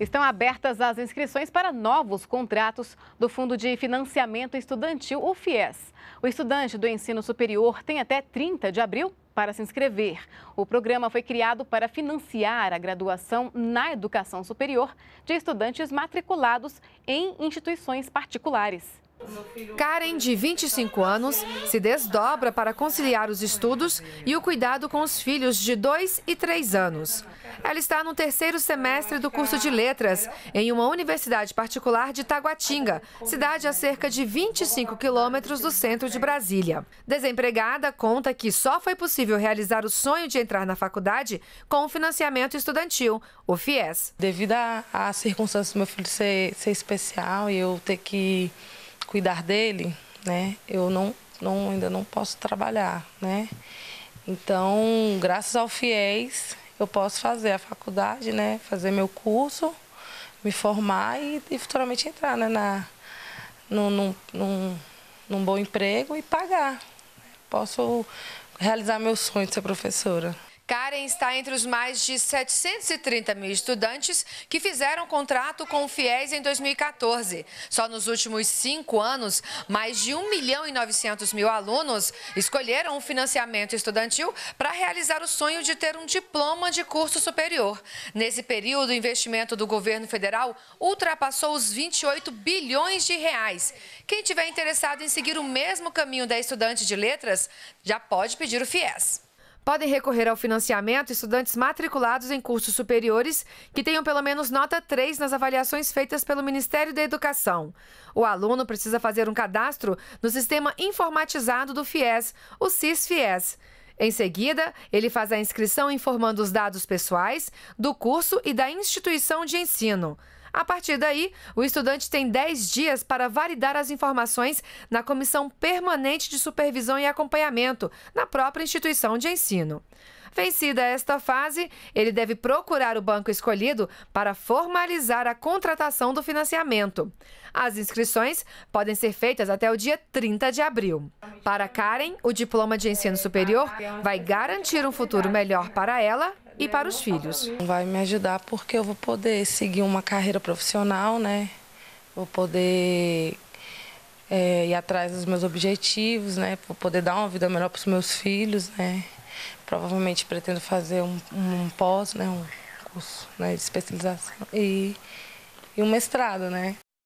Estão abertas as inscrições para novos contratos do Fundo de Financiamento Estudantil, o FIES. O estudante do ensino superior tem até 30 de abril para se inscrever. O programa foi criado para financiar a graduação na educação superior de estudantes matriculados em instituições particulares. Karen, de 25 anos, se desdobra para conciliar os estudos e o cuidado com os filhos de 2 e 3 anos. Ela está no terceiro semestre do curso de Letras, em uma universidade particular de Taguatinga, cidade a cerca de 25 quilômetros do centro de Brasília. Desempregada, conta que só foi possível realizar o sonho de entrar na faculdade com o financiamento estudantil, o FIES. Devido às circunstâncias do meu filho ser, ser especial e eu ter que cuidar dele, né, eu não, não ainda não posso trabalhar, né? Então, graças ao FIES, eu posso fazer a faculdade, né, fazer meu curso, me formar e, e futuramente entrar, né, na no, num, num, num bom emprego e pagar. Posso realizar meu sonho de ser professora. Karen está entre os mais de 730 mil estudantes que fizeram contrato com o FIES em 2014. Só nos últimos cinco anos, mais de 1 milhão e 900 mil alunos escolheram o financiamento estudantil para realizar o sonho de ter um diploma de curso superior. Nesse período, o investimento do governo federal ultrapassou os 28 bilhões de reais. Quem tiver interessado em seguir o mesmo caminho da estudante de letras, já pode pedir o FIES. Podem recorrer ao financiamento estudantes matriculados em cursos superiores que tenham pelo menos nota 3 nas avaliações feitas pelo Ministério da Educação. O aluno precisa fazer um cadastro no sistema informatizado do FIES, o CIS-FIES. Em seguida, ele faz a inscrição informando os dados pessoais do curso e da instituição de ensino. A partir daí, o estudante tem 10 dias para validar as informações na Comissão Permanente de Supervisão e Acompanhamento, na própria instituição de ensino. Vencida esta fase, ele deve procurar o banco escolhido para formalizar a contratação do financiamento. As inscrições podem ser feitas até o dia 30 de abril. Para Karen, o diploma de ensino superior vai garantir um futuro melhor para ela e para os filhos. Vai me ajudar porque eu vou poder seguir uma carreira profissional, né? Vou poder é, ir atrás dos meus objetivos, né? Vou poder dar uma vida melhor para os meus filhos, né? Provavelmente pretendo fazer um, um pós, né? Um curso né? de especialização e, e um mestrado, né?